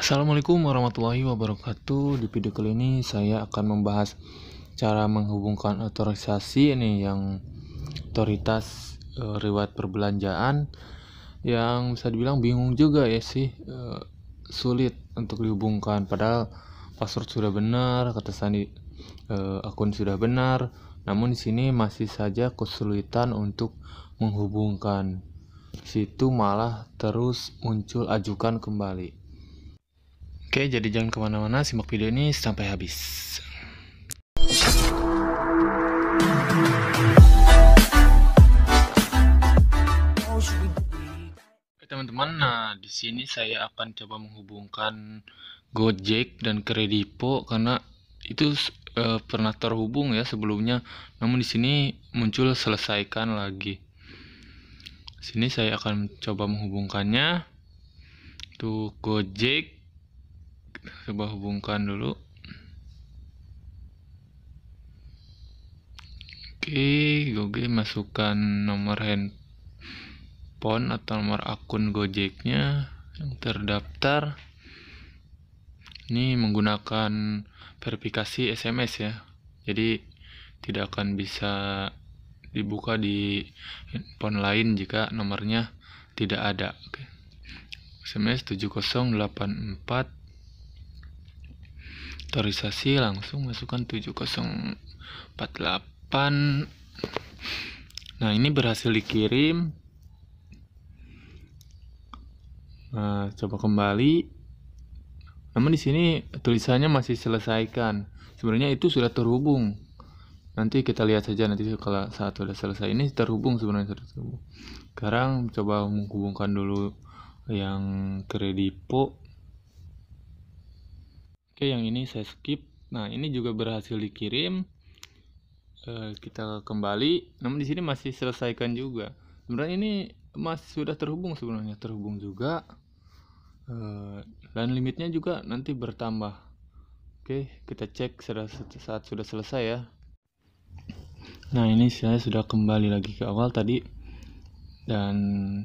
Assalamualaikum warahmatullahi wabarakatuh. Di video kali ini saya akan membahas cara menghubungkan otorisasi ini yang otoritas e, riwayat perbelanjaan yang bisa dibilang bingung juga ya sih e, sulit untuk dihubungkan padahal password sudah benar, kata sandi e, akun sudah benar, namun di sini masih saja kesulitan untuk menghubungkan. Situ malah terus muncul ajukan kembali. Oke, jadi jangan kemana-mana, simak video ini sampai habis. Teman-teman, nah di sini saya akan coba menghubungkan Gojek dan Kredipo karena itu e, pernah terhubung ya sebelumnya. Namun di sini muncul selesaikan lagi. Di sini saya akan coba menghubungkannya. Tuh Gojek coba hubungkan dulu oke Google masukkan nomor handphone atau nomor akun Gojeknya yang terdaftar ini menggunakan verifikasi SMS ya jadi tidak akan bisa dibuka di handphone lain jika nomornya tidak ada. Oke. SMS 7084 aktorisasi langsung masukkan 7048 nah ini berhasil dikirim nah, coba kembali namun di sini tulisannya masih selesaikan sebenarnya itu sudah terhubung nanti kita lihat saja nanti kalau saat sudah selesai ini terhubung sebenarnya sudah terhubung sekarang coba menghubungkan dulu yang kredipo oke yang ini saya skip nah ini juga berhasil dikirim e, kita kembali namun di sini masih selesaikan juga sebenarnya ini masih sudah terhubung sebenarnya terhubung juga e, dan limitnya juga nanti bertambah oke kita cek saat sudah selesai ya nah ini saya sudah kembali lagi ke awal tadi dan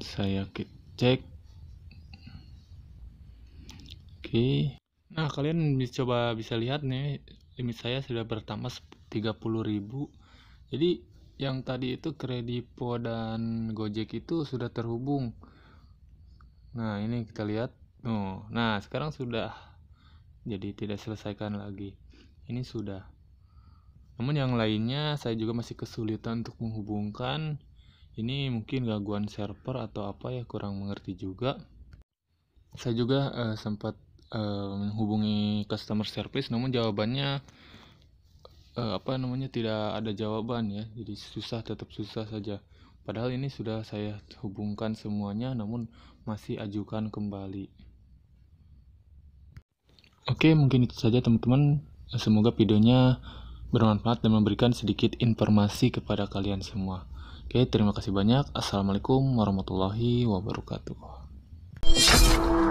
saya cek oke Nah, kalian bisa coba bisa lihat nih, limit saya sudah bertambah 30.000. Jadi, yang tadi itu Kredipo dan Gojek itu sudah terhubung. Nah, ini kita lihat. Oh, nah, sekarang sudah jadi tidak selesaikan lagi. Ini sudah. Namun yang lainnya saya juga masih kesulitan untuk menghubungkan. Ini mungkin gangguan server atau apa ya kurang mengerti juga. Saya juga uh, sempat menghubungi um, customer service namun jawabannya uh, apa namanya tidak ada jawaban ya jadi susah tetap susah saja padahal ini sudah saya hubungkan semuanya namun masih ajukan kembali oke mungkin itu saja teman-teman semoga videonya bermanfaat dan memberikan sedikit informasi kepada kalian semua oke terima kasih banyak assalamualaikum warahmatullahi wabarakatuh